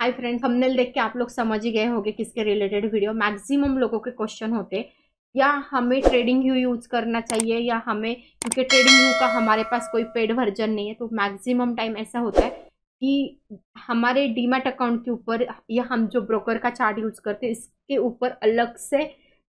hi friend हमने देख के आप लोग समझ ही गए होंगे किसके रिलेटेड वीडियो मैक्सिमम लोगों के क्वेश्चन होते या हमें ट्रेडिंग यू यूज़ करना चाहिए या हमें क्योंकि ट्रेडिंग यू का हमारे पास कोई पेड वर्जन नहीं है तो मैक्सिमम टाइम ऐसा होता है कि हमारे डीमेट अकाउंट के ऊपर या हम जो ब्रोकर का चार्ट यूज़ करते हैं इसके ऊपर अलग से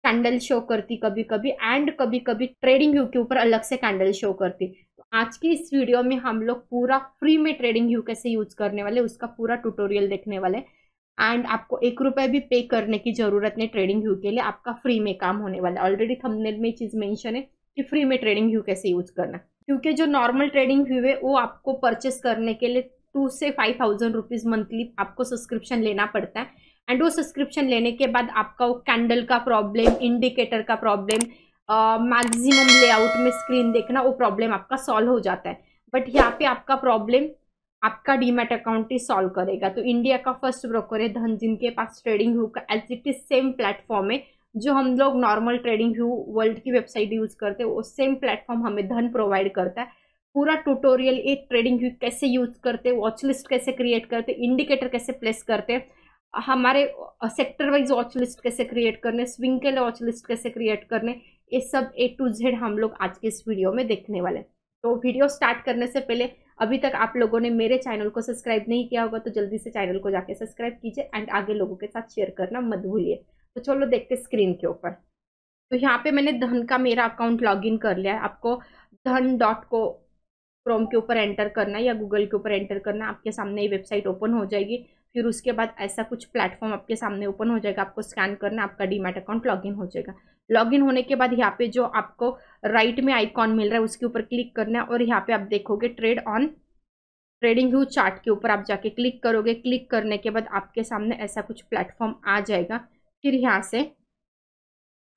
कैंडल शो करती कभी कभी एंड कभी कभी ट्रेडिंग यू के ऊपर अलग से कैंडल शो करती आज के इस वीडियो में हम लोग पूरा फ्री में ट्रेडिंग यू कैसे यूज करने वाले उसका पूरा ट्यूटोरियल देखने वाले एंड आपको एक रुपये भी पे करने की जरूरत नहीं ट्रेडिंग व्यू के लिए आपका फ्री में काम होने वाला है ऑलरेडी थंबनेल में चीज़ मेंशन है कि फ्री में ट्रेडिंग व्यू कैसे यूज करना क्योंकि जो नॉर्मल ट्रेडिंग व्यू है वो आपको परचेस करने के लिए टू से फाइव थाउजेंड रुपीज़ मंथली आपको सब्सक्रिप्शन लेना पड़ता है एंड वो सब्सक्रिप्शन लेने के बाद आपका वो कैंडल का प्रॉब्लम इंडिकेटर का प्रॉब्लम मैक्सिमम लेआउट में स्क्रीन देखना वो प्रॉब्लम आपका सॉल्व हो जाता है बट यहाँ पे आपका प्रॉब्लम आपका डीमेट अकाउंट ही सॉल्व करेगा तो इंडिया का फर्स्ट ब्रोकर है धन जिनके पास ट्रेडिंग व्यू का as it is same platform है जो हम लोग नॉर्मल ट्रेडिंग व्यू वर्ल्ड की वेबसाइट यूज़ करते हैं वो सेम प्लेटफॉर्म हमें धन प्रोवाइड करता है पूरा ट्यूटोरियल ये ट्रेडिंग व्यू कैसे यूज़ करते वॉच लिस्ट कैसे क्रिएट करते इंडिकेटर कैसे प्लेस करते हमारे सेक्टर वाइज वॉच लिस्ट कैसे क्रिएट करने स्विंग के लिए वॉच लिस्ट कैसे क्रिएट करने ये सब ए टू जेड हम लोग आज के इस वीडियो में देखने वाले हैं तो वीडियो स्टार्ट करने से पहले अभी तक आप लोगों ने मेरे चैनल को सब्सक्राइब नहीं किया होगा तो जल्दी से चैनल को जाके सब्सक्राइब कीजिए एंड आगे लोगों के साथ शेयर करना मत भूलिए तो चलो देखते स्क्रीन के ऊपर तो यहाँ पे मैंने धन का मेरा अकाउंट लॉगिन कर लिया है आपको धन डॉट को क्रोम के ऊपर एंटर करना या गूगल के ऊपर एंटर करना आपके सामने ये वेबसाइट ओपन हो जाएगी फिर उसके बाद ऐसा कुछ प्लेटफॉर्म आपके सामने ओपन हो जाएगा आपको स्कैन करना आपका डीमेट अकाउंट लॉगिन हो जाएगा लॉगिन होने के बाद यहाँ पे जो आपको राइट में आइकॉन मिल रहा है उसके ऊपर क्लिक करना है और यहाँ पे आप देखोगे trade on TradingView chart के ऊपर आप जाके क्लिक करोगे क्लिक करने के बाद आपके सामने ऐसा कुछ प्लेटफॉर्म आ जाएगा फिर यहाँ से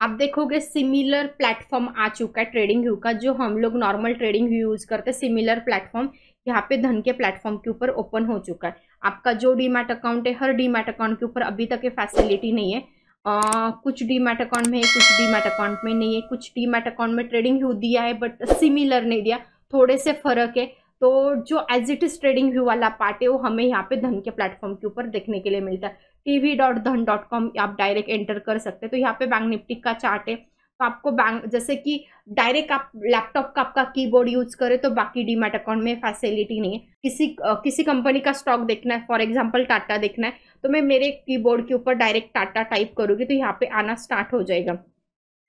आप देखोगे सिमिलर प्लेटफॉर्म आ चुका है ट्रेडिंग व्यू का जो हम लोग नॉर्मल ट्रेडिंग व्यू यूज़ करते हैं सिमिलर प्लेटफॉर्म यहाँ पे धन के प्लेटफॉर्म के ऊपर ओपन हो चुका है आपका जो डीमैट अकाउंट है हर डीमैट अकाउंट के ऊपर अभी तक ये फैसिलिटी नहीं है आ, कुछ डीमैट अकाउंट में है कुछ डीमैट अकाउंट में नहीं है कुछ डीमैट अकाउंट में ट्रेडिंग व्यू दिया है बट सिमिलर नहीं दिया थोड़े से फर्क है तो जो as it is TradingView वाला पार्ट है वो हमें यहाँ पे धन के प्लेटफॉर्म के ऊपर देखने के लिए मिलता है T V dot Dhan dot com आप डायरेक्ट एंटर कर सकते हैं तो यहाँ पे बैंक निफ्टी का चार्ट है आपको बैंक जैसे कि डायरेक्ट आप लैपटॉप का आपका कीबोर्ड यूज करें तो बाकी डीमेट अकाउंट में फैसिलिटी नहीं है किसी किसी कंपनी का स्टॉक देखना है फॉर एग्जांपल टाटा देखना है तो मैं मेरे कीबोर्ड के ऊपर डायरेक्ट टाटा टाइप करूँगी तो यहाँ पे आना स्टार्ट हो जाएगा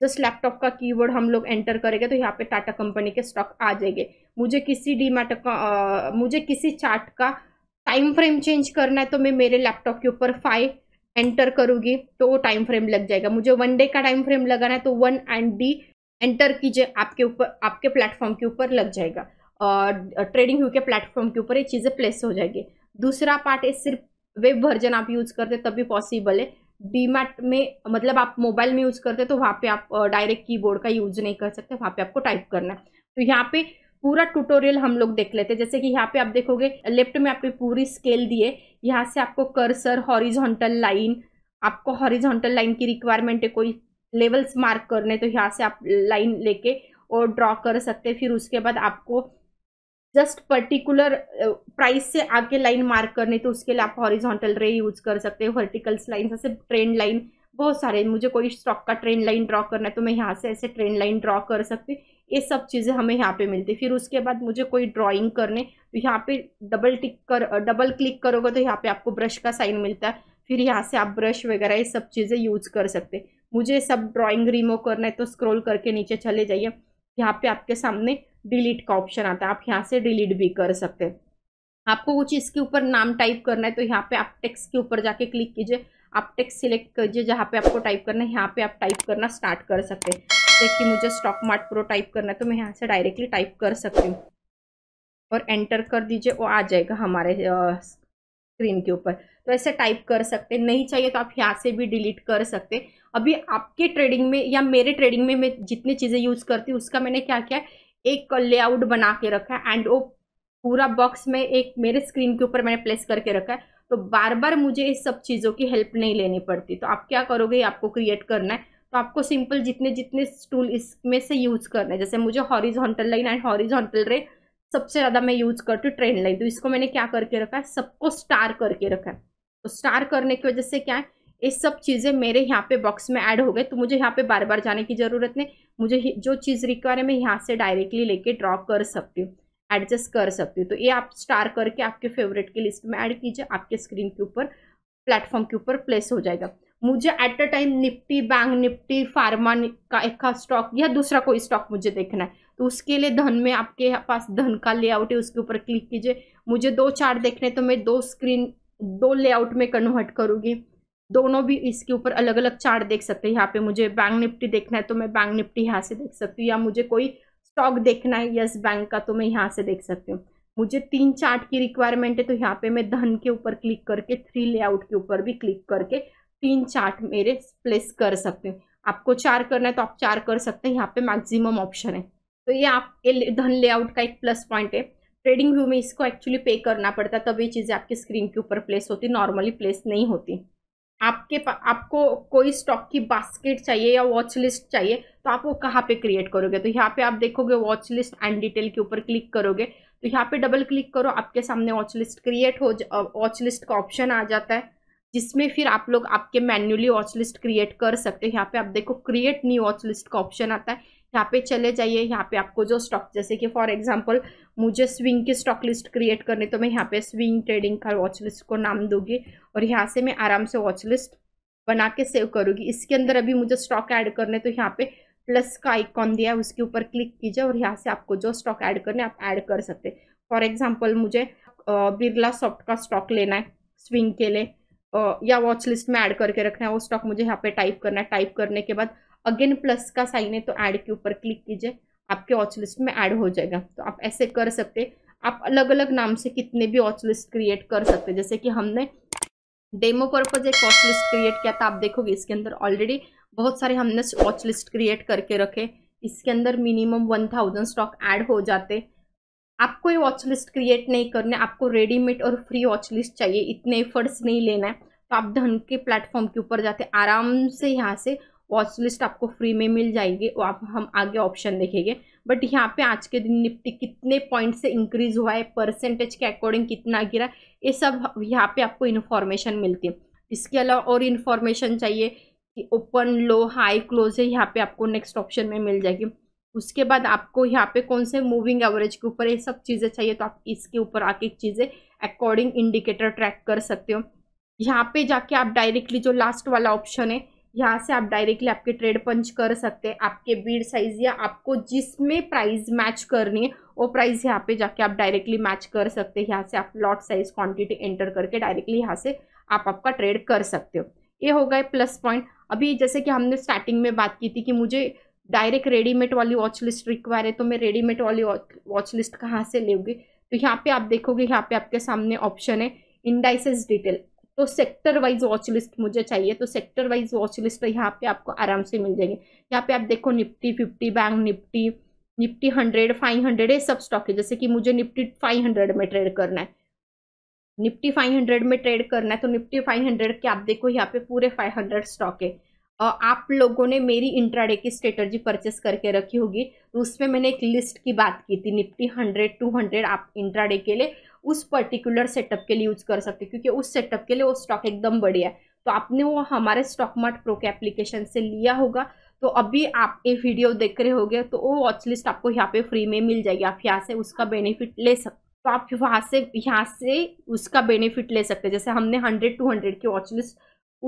जस्ट लैपटॉप का कीवर्ड हम लोग एंटर करेंगे तो यहाँ पे टाटा कंपनी के स्टॉक आ जाएंगे मुझे किसी डीमेट मुझे किसी चार्ट का टाइम फ्रेम चेंज करना है तो मैं मेरे लैपटॉप के ऊपर फाइव एंटर करूंगी तो वो टाइम फ्रेम लग जाएगा मुझे वन डे का टाइम फ्रेम लगाना है तो वन एंड डी एंटर कीजिए आपके ऊपर आपके प्लेटफॉर्म के ऊपर लग जाएगा ट्रेडिंग व्यू के प्लेटफॉर्म के ऊपर ये चीज़ें प्लेस हो जाएगी दूसरा पार्ट है सिर्फ वेब वर्जन आप यूज़ करते तब भी पॉसिबल है डीमैट में मतलब आप मोबाइल में यूज़ करते तो वहाँ पे आप डायरेक्ट कीबोर्ड का यूज़ नहीं कर सकते वहाँ पे आपको टाइप करना है तो यहाँ पे पूरा ट्यूटोरियल हम लोग देख लेते हैं जैसे कि यहाँ पे आप देखोगे लेफ्ट में आपने पूरी स्केल दिए यहाँ से आपको कर्सर हॉरिजॉन्टल लाइन आपको हॉरिजॉन्टल लाइन की रिक्वायरमेंट है कोई लेवल्स मार्क करने तो यहाँ से आप लाइन लेके और ड्रॉ कर सकते फिर उसके बाद आपको जस्ट पर्टिकुलर प्राइस से आगे लाइन मार्क करनी तो उसके लिए आप हॉरिजॉन्टल रे यूज कर सकते हैं वर्टिकल्स लाइन जैसे ट्रेंड लाइन बहुत सारे मुझे कोई स्टॉक का ट्रेंड लाइन ड्रॉ करना है तो मैं यहाँ से ऐसे ट्रेंड लाइन ड्रॉ कर सकती ये सब चीज़ें हमें यहाँ पे मिलती फिर उसके बाद मुझे कोई ड्राइंग करने तो यहाँ पे डबल टिक कर डबल क्लिक करोगे तो यहाँ पे आपको ब्रश का साइन मिलता है फिर यहाँ से आप ब्रश वगैरह ये सब चीज़ें यूज़ कर सकते मुझे सब ड्राइंग रिमूव करना है तो स्क्रॉल करके नीचे चले जाइए यहाँ पे आपके सामने डिलीट का ऑप्शन आता है आप यहाँ से डिलीट भी कर सकते हैं आपको कुछ इसके ऊपर नाम टाइप करना है तो यहाँ पे आप टेक्स्ट के ऊपर जाके क्लिक कीजिए आप टेक्स्ट सिलेक्ट कीजिए जहाँ पे आपको टाइप करना है यहाँ पे आप टाइप करना स्टार्ट कर सकते हैं जैसे कि मुझे स्टॉक मार्ट प्रो टाइप करना है तो मैं यहाँ से डायरेक्टली टाइप कर सकती हूँ और एंटर कर दीजिए वो आ जाएगा हमारे स्क्रीन के ऊपर तो ऐसे टाइप कर सकते नहीं चाहिए तो आप यहाँ से भी डिलीट कर सकते अभी आपके ट्रेडिंग में या मेरे ट्रेडिंग में मैं जितनी चीज़ें यूज़ करती हूँ उसका मैंने क्या किया एक लेआउट बना के रखा है एंड वो पूरा बॉक्स में एक मेरे स्क्रीन के ऊपर मैंने प्लेस करके रखा है तो बार बार मुझे इस सब चीज़ों की हेल्प नहीं लेनी पड़ती तो आप क्या करोगे आपको क्रिएट करना है तो आपको सिंपल जितने जितने टूल इसमें से यूज़ करना है जैसे मुझे हॉरिजॉन्टल लाइन एंड हॉरिजॉन्टल रे सबसे ज़्यादा मैं यूज़ करती हूँ ट्रेन लाइन तो इसको मैंने क्या करके रखा है सबको स्टार करके रखा है तो स्टार करने की वजह से क्या है ये सब चीज़ें मेरे यहाँ पे बॉक्स में ऐड हो गए तो मुझे यहाँ पे बार बार जाने की ज़रूरत नहीं मुझे जो चीज़ रिक्वायर है मैं यहाँ से डायरेक्टली लेके ड्रॉ कर सकती हूँ एडजस्ट कर सकती हूँ तो ये आप स्टार करके आपके फेवरेट की लिस्ट में ऐड कीजिए आपके स्क्रीन के ऊपर प्लेटफॉर्म के ऊपर प्लेस हो जाएगा मुझे at a time Nifty bank Nifty pharma का एक स्टॉक या दूसरा कोई स्टॉक मुझे देखना है तो उसके लिए धन में आपके पास धन का लेआउट है उसके ऊपर क्लिक कीजिए मुझे दो चार्ट देखने तो मैं दो स्क्रीन दो लेआउट में कन्वर्ट करूँगी दोनों भी इसके ऊपर अलग अलग चार्ट देख सकते हैं यहाँ पे मुझे बैंक निफ्टी देखना है तो मैं बैंक निफ्टी यहाँ से देख सकती हूँ या मुझे कोई स्टॉक देखना है यस बैंक का तो मैं यहाँ से देख सकती हूँ मुझे तीन चार्ट की रिक्वायरमेंट है तो यहाँ पे मैं धन के ऊपर क्लिक करके थ्री लेआउट के ऊपर भी क्लिक करके तीन चार्ट मेरे प्लेस कर सकते हो आपको चार करना है तो आप चार कर सकते हैं यहाँ पे मैक्सिमम ऑप्शन है तो ये आप ये धन लेआउट का एक प्लस पॉइंट है ट्रेडिंग व्यू में इसको एक्चुअली पे करना पड़ता है तब ये चीज़ें आपकी स्क्रीन के ऊपर प्लेस होती नॉर्मली प्लेस नहीं होती आपके आपको कोई स्टॉक की बास्केट चाहिए या वॉच लिस्ट चाहिए तो आप वो कहाँ पे क्रिएट करोगे तो यहाँ पे आप देखोगे वॉच लिस्ट एंड डिटेल के ऊपर क्लिक करोगे तो यहाँ पे डबल क्लिक करो आपके सामने वॉच लिस्ट क्रिएट हो वॉच लिस्ट का ऑप्शन आ जाता है जिसमें फिर आप लोग आपके मैन्युअली वॉच लिस्ट क्रिएट कर सकते हैं यहाँ पे आप देखो क्रिएट न्यू वॉच लिस्ट का ऑप्शन आता है यहाँ पे चले जाइए यहाँ पे आपको जो स्टॉक जैसे कि फॉर एग्जांपल मुझे स्विंग की स्टॉक लिस्ट क्रिएट करनी तो मैं यहाँ पे स्विंग ट्रेडिंग का वॉच लिस्ट को नाम दूंगी और यहाँ से मैं आराम से वॉच लिस्ट बना के सेव करूँगी इसके अंदर अभी मुझे स्टॉक ऐड करने तो यहाँ पे प्लस का आइकॉन दिया है उसके ऊपर क्लिक कीजिए और यहाँ से आपको जो स्टॉक ऐड करने आप ऐड कर सकते फॉर एग्जाम्पल मुझे बिरला सॉफ्ट का स्टॉक लेना है स्विंग के लिए या वॉच लिस्ट में ऐड करके रखना है वो स्टॉक मुझे यहाँ पे टाइप करना है टाइप करने के बाद अगेन प्लस का साइन है तो ऐड के ऊपर क्लिक कीजिए आपके वॉच लिस्ट में ऐड हो जाएगा तो आप ऐसे कर सकते आप अलग अलग नाम से कितने भी वॉच लिस्ट क्रिएट कर सकते जैसे कि हमने डेमो पर्पज एक वॉच लिस्ट क्रिएट किया था आप देखोगे इसके अंदर ऑलरेडी बहुत सारे हमने वॉच लिस्ट क्रिएट करके रखे इसके अंदर minimum one thousand stock add हो जाते आपको ये वॉच लिस्ट क्रिएट नहीं करना है आपको रेडीमेड और फ्री वॉच लिस्ट चाहिए इतने एफर्ट्स नहीं लेना है तो आप धन के प्लेटफॉर्म के ऊपर जाते आराम से यहाँ से वॉच लिस्ट आपको फ्री में मिल जाएगी और आप हम आगे ऑप्शन देखेंगे बट यहाँ पे आज के दिन निफ्टी कितने पॉइंट से इंक्रीज हुआ है परसेंटेज के अकॉर्डिंग कितना गिरा ये सब यहाँ पे आपको इन्फॉर्मेशन मिलती है इसके अलावा और इन्फॉर्मेशन चाहिए कि ओपन लो हाई क्लोज है यहाँ पे आपको नेक्स्ट ऑप्शन में मिल जाएगी उसके बाद आपको यहाँ पे कौन से मूविंग एवरेज के ऊपर ये सब चीज़ें चाहिए तो आप इसके ऊपर आके चीज़ें अकॉर्डिंग इंडिकेटर ट्रैक कर सकते हो यहाँ पे जाके आप डायरेक्टली जो लास्ट वाला ऑप्शन है यहाँ से आप डायरेक्टली आपके ट्रेड पंच कर सकते हैं आपके बीड साइज या आपको जिसमें प्राइस मैच करनी है वो प्राइस यहाँ पे जाके आप डायरेक्टली मैच कर सकते हैं यहाँ से आप लॉट साइज क्वांटिटी एंटर करके डायरेक्टली यहाँ से आप आपका ट्रेड कर सकते हो ये हो गए प्लस पॉइंट अभी जैसे कि हमने स्टार्टिंग में बात की थी कि मुझे डायरेक्ट रेडीमेड वाली वॉच लिस्ट रिक्वायर है तो मैं रेडीमेड वाली वॉच लिस्ट कहाँ से लेगी तो यहाँ पे आप देखोगे यहाँ पे आपके सामने ऑप्शन है इंडाइसेस डिटेल तो सेक्टर वाइज वॉच लिस्ट मुझे चाहिए तो सेक्टर वाइज वॉच लिस्ट यहाँ पे आपको आराम से मिल जाएंगे यहाँ पे आप देखो Nifty fifty bank Nifty Nifty hundred five hundred ये सब स्टॉक है जैसे कि मुझे निफ्टी फाइव हंड्रेड में ट्रेड करना है निफ्टी फाइव हंड्रेड में ट्रेड करना है तो निफ्टी फाइव हंड्रेड के आप देखो यहाँ पे पूरे फाइव हंड्रेड स्टॉक है आप लोगों ने मेरी इंट्राडे की स्ट्रेटर्जी परचेस करके रखी होगी तो उसमें मैंने एक लिस्ट की बात की थी निफ्टी हंड्रेड टू हंड्रेड आप इंट्राडे के लिए उस पर्टिकुलर सेटअप के लिए यूज कर सकते क्योंकि उस सेटअप के लिए वो स्टॉक एकदम बढ़िया है तो आपने वो हमारे स्टॉक मार्ट प्रो के एप्लीकेशन से लिया होगा तो अभी आप ये वीडियो देख रहे होगे तो वो वॉच लिस्ट आपको यहाँ पे फ्री में मिल जाएगी आप यहाँ से उसका बेनिफिट ले सकते तो आप वहाँ से यहाँ से उसका बेनिफिट ले सकते हैं जैसे हमने हंड्रेड टू हंड्रेड की वॉचलिस्ट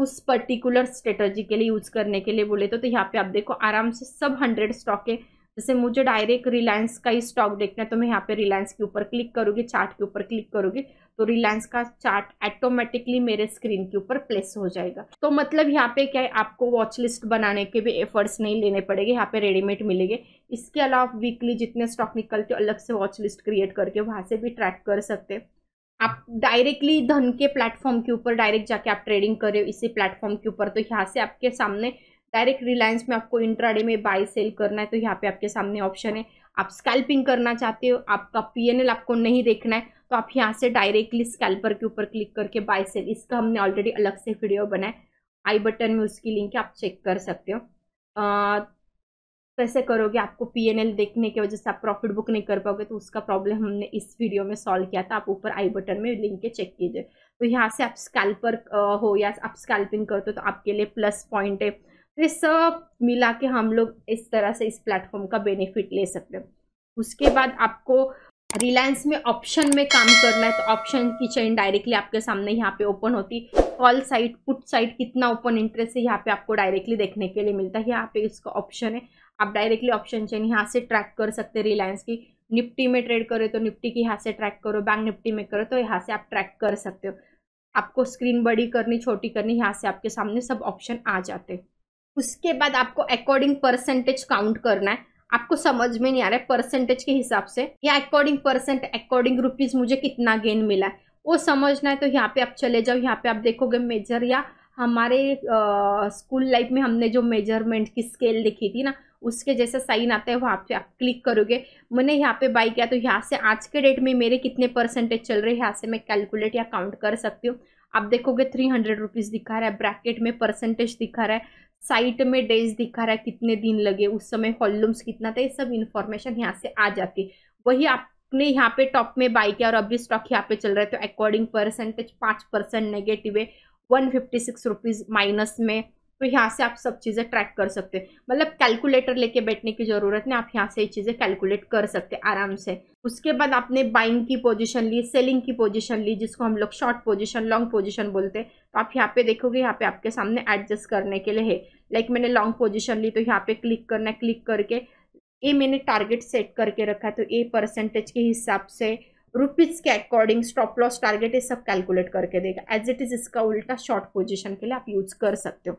उस पर्टिकुलर स्ट्रेटजी के लिए यूज़ करने के लिए बोले तो, तो यहाँ पे आप देखो आराम से सब हंड्रेड स्टॉक है जैसे मुझे डायरेक्ट रिलायंस का ही स्टॉक देखना है तो मैं यहाँ पे रिलायंस के ऊपर क्लिक करूँगी चार्ट के ऊपर क्लिक करूँगी तो रिलायंस का चार्ट ऑटोमेटिकली मेरे स्क्रीन के ऊपर प्लेस हो जाएगा तो मतलब यहाँ पे क्या है आपको वॉच लिस्ट बनाने के भी एफर्ट्स नहीं लेने पड़ेंगे यहाँ पे रेडीमेड मिलेंगे इसके अलावा वीकली जितने स्टॉक निकलते हो अलग से वॉच लिस्ट क्रिएट करके वहाँ से भी ट्रैक कर सकते हैं आप डायरेक्टली धन के प्लेटफॉर्म के ऊपर डायरेक्ट जाके आप ट्रेडिंग कर रहे हो इसी प्लेटफॉर्म के ऊपर तो यहाँ से आपके सामने डायरेक्ट रिलायंस में आपको इंट्राडे में बाय सेल करना है तो यहाँ पे आपके सामने ऑप्शन है आप स्कैल्पिंग करना चाहते हो आपका पीएनएल आपको नहीं देखना है तो आप यहाँ से डायरेक्टली स्कैल्पर के ऊपर क्लिक करके बाय सेल इसका हमने ऑलरेडी अलग से वीडियो बनाए आई बटन में उसकी लिंक आप चेक कर सकते हो कैसे तो करोगे आपको एल देखने की वजह से आप प्रॉफिट बुक नहीं कर पाओगे तो उसका प्रॉब्लम हमने इस वीडियो में सॉल्व किया था आप ऊपर आई बटन में लिंक के चेक कीजिए तो यहाँ से आप स्कैल्पर हो या आप स्कैल्पिंग करते हो तो आपके लिए प्लस पॉइंट है तो ये सब मिला के हम लोग इस तरह से इस प्लेटफॉर्म का बेनिफिट ले सकते हैं उसके बाद आपको रिलायंस में ऑप्शन में काम करना है तो ऑप्शन की चेन डायरेक्टली आपके सामने यहाँ पे ओपन होती कॉल साइट पुट साइट कितना ओपन इंटरेस्ट है यहाँ पे आपको डायरेक्टली देखने के लिए मिलता है यहाँ पे इसका ऑप्शन है आप डायरेक्टली ऑप्शन चेन यहाँ से ट्रैक कर सकते हैं रिलायंस की निफ्टी में ट्रेड करो तो निफ्टी की यहाँ से ट्रैक करो बैंक निफ्टी में करो तो यहाँ से आप ट्रैक कर सकते हो आपको स्क्रीन बड़ी करनी छोटी करनी यहाँ से आपके सामने सब ऑप्शन आ जाते हैं उसके बाद आपको अकॉर्डिंग परसेंटेज काउंट करना है आपको समझ में नहीं आ रहा है परसेंटेज के हिसाब से या अकॉर्डिंग परसेंट अकॉर्डिंग रुपीज मुझे कितना गेन मिला है वो समझना है तो यहाँ पे आप चले जाओ यहाँ पे आप देखोगे मेजर या हमारे आ, स्कूल लाइफ में हमने जो मेजरमेंट की स्केल देखी थी ना उसके जैसा साइन आता है वहाँ पे आप क्लिक करोगे मैंने यहाँ पे बाई किया तो यहाँ से आज के डेट में मेरे कितने परसेंटेज चल रहे हैं यहाँ से मैं कैलकुलेट या काउंट कर सकती हूँ आप देखोगे थ्री हंड्रेड रुपीज़ दिखा रहा है ब्रैकेट में परसेंटेज दिखा रहा है साइट में डेज दिखा रहा है कितने दिन लगे उस समय वॉल्यूम्स कितना था ये सब इन्फॉर्मेशन यहाँ से आ जाती है वही आपने यहाँ पे टॉप में बाई किया और अभी स्टॉक यहाँ पे चल रहा है तो अकॉर्डिंग परसेंटेज पाँच परसेंट नेगेटिव है one fifty six rupees minus में तो यहाँ से आप सब चीज़ें ट्रैक कर सकते हैं मतलब कैलकुलेटर लेके बैठने की ज़रूरत नहीं आप यहाँ से ये चीज़ें कैलकुलेट कर सकते हैं आराम से उसके बाद आपने बाइंग की पोजीशन ली सेलिंग की पोजीशन ली जिसको हम लोग शॉर्ट पोजीशन लॉन्ग पोजीशन बोलते हैं तो आप यहाँ पे देखोगे यहाँ पे आपके सामने एडजस्ट करने के लिए है लाइक मैंने लॉन्ग पोजिशन ली तो यहाँ पे क्लिक करना है क्लिक करके ये मैंने टारगेट सेट करके रखा तो ये परसेंटेज के हिसाब से रुपीज़ के अकॉर्डिंग स्टॉप लॉस टारगेट ये सब कैलकुलेट करके देगा एज इट इज़ इसका उल्टा शॉर्ट पोजिशन के लिए आप यूज़ कर सकते हो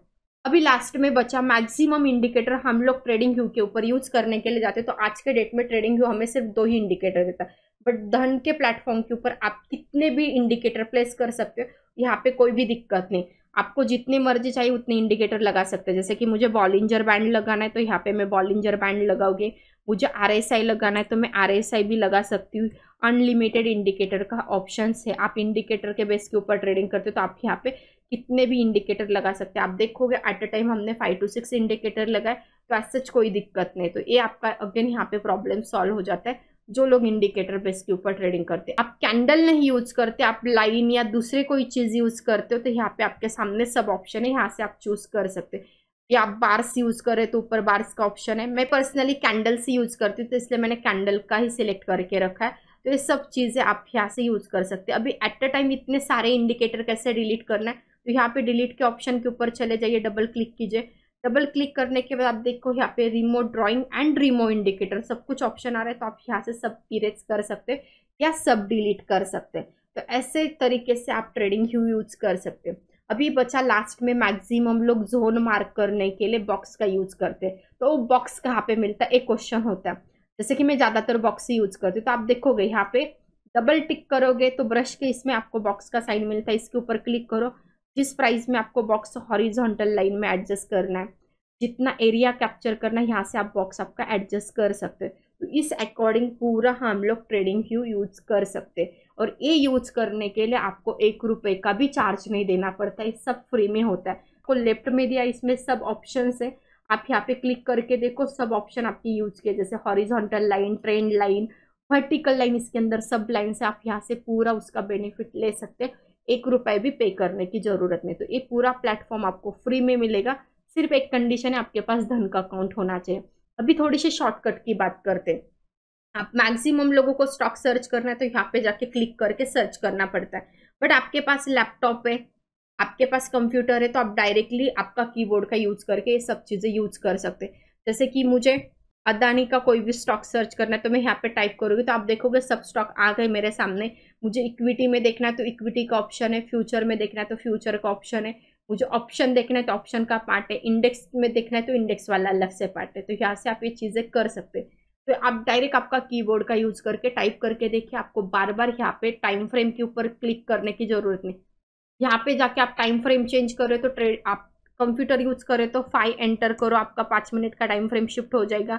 अभी लास्ट में बचा मैक्सिमम इंडिकेटर हम लोग ट्रेडिंग व्यू के ऊपर यूज करने के लिए जाते हैं तो आज के डेट में ट्रेडिंग व्यू हमें सिर्फ दो ही इंडिकेटर देता है बट धन के प्लेटफॉर्म के ऊपर आप कितने भी इंडिकेटर प्लेस कर सकते हो यहाँ पे कोई भी दिक्कत नहीं आपको जितनी मर्जी चाहिए उतने इंडिकेटर लगा सकते हैं जैसे कि मुझे बॉलिंजर बैंड लगाना है तो यहाँ पे मैं बॉलिंजर बैंड लगाऊंगी मुझे आर लगाना है तो मैं आर भी लगा सकती हूँ अनलिमिटेड इंडिकेटर का ऑप्शन है आप इंडिकेटर के बेस के ऊपर ट्रेडिंग करते हो तो आप यहाँ पे कितने भी इंडिकेटर लगा सकते हैं आप देखोगे एट अ टाइम हमने फाइव टू सिक्स इंडिकेटर लगाए तो एज सच कोई दिक्कत नहीं तो ये आपका अगेन यहाँ पे प्रॉब्लम सॉल्व हो जाता है जो लोग इंडिकेटर बेस के ऊपर ट्रेडिंग करते हैं आप कैंडल नहीं यूज करते आप लाइन या दूसरे कोई चीज़ यूज करते हो तो यहाँ पे आपके सामने सब ऑप्शन है यहाँ से आप चूज कर सकते हैं या आप बार्स यूज़ करें तो ऊपर बार्स का ऑप्शन है मैं पर्सनली कैंडल से यूज़ करती हूँ तो इसलिए मैंने कैंडल का ही सिलेक्ट करके रखा है तो ये सब चीज़ें आप यहाँ से यूज़ कर सकते हैं अभी एट अ टाइम इतने सारे इंडिकेटर कैसे डिलीट करना है तो यहाँ पे डिलीट के ऑप्शन के ऊपर चले जाइए डबल क्लिक कीजिए डबल क्लिक करने के बाद आप देखो यहाँ पे remove drawing and remove indicator सब कुछ ऑप्शन आ रहा है तो आप यहाँ से सब इरेज कर सकते या सब डिलीट कर सकते तो ऐसे तरीके से आप ट्रेडिंग ही यूज कर सकते अभी बचा लास्ट में मैक्सिमम लोग जोन मार्क करने के लिए बॉक्स का यूज करते तो वो बॉक्स कहाँ पे मिलता है एक क्वेश्चन होता है जैसे कि मैं ज़्यादातर बॉक्स ही यूज करती हूँ तो आप देखोगे यहाँ पे डबल टिक करोगे तो ब्रश के इसमें आपको बॉक्स का साइन मिलता है इसके ऊपर क्लिक करो जिस प्राइस में आपको बॉक्स हॉरिजॉन्टल लाइन में एडजस्ट करना है जितना एरिया कैप्चर करना है यहाँ से आप बॉक्स आपका एडजस्ट कर सकते तो इस अकॉर्डिंग पूरा हम लोग ट्रेडिंग व्यू यूज कर सकते और ये यूज करने के लिए आपको एक रुपये का भी चार्ज नहीं देना पड़ता है सब फ्री में होता है आपको लेफ्ट में दिया इसमें सब ऑप्शन है आप यहाँ पे क्लिक करके देखो सब ऑप्शन आपकी यूज किए जैसे horizontal line trend line vertical line इसके अंदर सब लाइन से आप यहाँ से पूरा उसका बेनिफिट ले सकते हैं एक रुपए भी पे करने की ज़रूरत नहीं तो ये पूरा प्लेटफॉर्म आपको फ्री में मिलेगा सिर्फ एक कंडीशन है आपके पास धन का अकाउंट होना चाहिए अभी थोड़ी सी शॉर्टकट की बात करते हैं आप मैक्सिमम लोगों को स्टॉक सर्च करना है तो यहाँ पे जाके क्लिक करके सर्च करना पड़ता है बट आपके पास लैपटॉप है आपके पास कंप्यूटर है तो आप डायरेक्टली आपका कीबोर्ड का यूज़ करके ये सब चीज़ें यूज़ कर सकते हैं जैसे कि मुझे अदानी का कोई भी स्टॉक सर्च करना है तो मैं यहाँ पे टाइप करूँगी तो आप देखोगे सब स्टॉक आ गए मेरे सामने मुझे इक्विटी में देखना है तो इक्विटी का ऑप्शन है फ्यूचर में देखना है तो फ्यूचर का ऑप्शन है मुझे ऑप्शन देखना है तो ऑप्शन का पार्ट है इंडेक्स में देखना है तो इंडेक्स वाला अलग से पार्ट है तो यहाँ से आप ये चीज़ें कर सकते हैं तो आप डायरेक्ट आपका कीबोर्ड का यूज़ करके टाइप करके देखिए आपको बार बार यहाँ पे टाइम फ्रेम के ऊपर क्लिक करने की ज़रूरत नहीं यहाँ पे जाके आप टाइम फ्रेम चेंज रहे तो ट्रेड आप कंप्यूटर यूज़ करें तो फाइव एंटर करो आपका पाँच मिनट का टाइम फ्रेम शिफ्ट हो जाएगा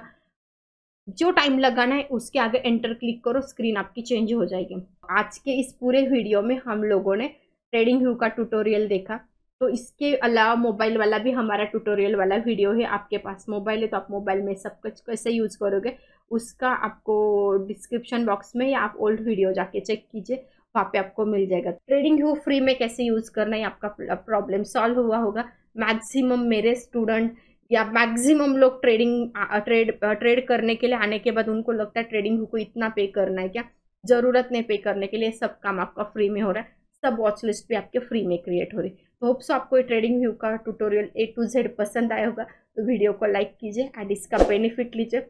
जो टाइम लगाना है उसके आगे एंटर क्लिक करो स्क्रीन आपकी चेंज हो जाएगी आज के इस पूरे वीडियो में हम लोगों ने ट्रेडिंग व्यू का ट्यूटोरियल देखा तो इसके अलावा मोबाइल वाला भी हमारा ट्यूटोरियल वाला वीडियो है आपके पास मोबाइल है तो आप मोबाइल में सब कुछ कैसे यूज़ करोगे उसका आपको डिस्क्रिप्शन बॉक्स में या आप ओल्ड वीडियो जाके चेक कीजिए वहाँ पे आपको मिल जाएगा ट्रेडिंग व्यू फ्री में कैसे यूज़ करना है आपका प्रॉब्लम सॉल्व हुआ होगा मैक्सिमम मेरे स्टूडेंट या मैक्सिमम लोग ट्रेडिंग ट्रेड ट्रेड करने के लिए आने के बाद उनको लगता है ट्रेडिंग को इतना पे करना है क्या ज़रूरत नहीं पे करने के लिए सब काम आपका फ्री में हो रहा है सब वॉच लिस्ट भी आपके फ्री में क्रिएट हो रही है तो होप्स आपको ये ट्रेडिंग व्यू का ट्यूटोरियल ए टू जेड पसंद आया होगा तो वीडियो को लाइक कीजिए एंड इसका बेनिफिट लीजिए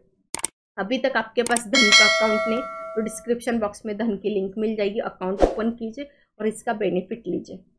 अभी तक आपके पास धन का अकाउंट नहीं तो डिस्क्रिप्शन बॉक्स में धन की लिंक मिल जाएगी अकाउंट ओपन कीजिए और इसका बेनिफिट लीजिए